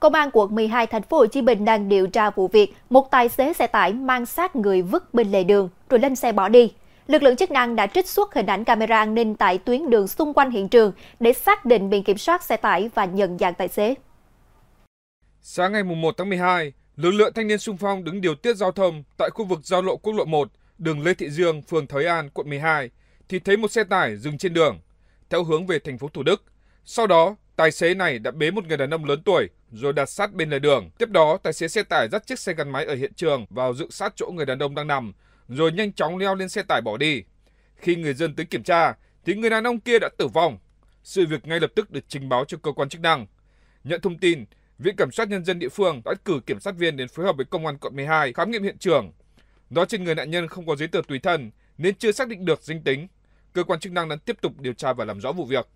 Công an quận 12 thành phố Hồ Chí Minh đang điều tra vụ việc một tài xế xe tải mang sát người vứt bên lề đường rồi lên xe bỏ đi. Lực lượng chức năng đã trích xuất hình ảnh camera an ninh tại tuyến đường xung quanh hiện trường để xác định biển kiểm soát xe tải và nhận dạng tài xế. Sáng ngày 1 tháng 12, lực lượng thanh niên sung phong đứng điều tiết giao thông tại khu vực giao lộ quốc lộ 1, đường Lê Thị Dương, phường Thới An, quận 12 thì thấy một xe tải dừng trên đường theo hướng về thành phố Thủ Đức. Sau đó, Tài xế này đã bế một người đàn ông lớn tuổi rồi đặt sát bên lề đường. Tiếp đó, tài xế xe tải dắt chiếc xe gắn máy ở hiện trường vào dựng sát chỗ người đàn ông đang nằm, rồi nhanh chóng leo lên xe tải bỏ đi. Khi người dân tới kiểm tra, thì người đàn ông kia đã tử vong. Sự việc ngay lập tức được trình báo cho cơ quan chức năng. Nhận thông tin, Viện Kiểm sát Nhân dân địa phương đã cử kiểm sát viên đến phối hợp với Công an quận 12 khám nghiệm hiện trường. Do trên người nạn nhân không có giấy tờ tùy thân nên chưa xác định được danh tính. Cơ quan chức năng đang tiếp tục điều tra và làm rõ vụ việc.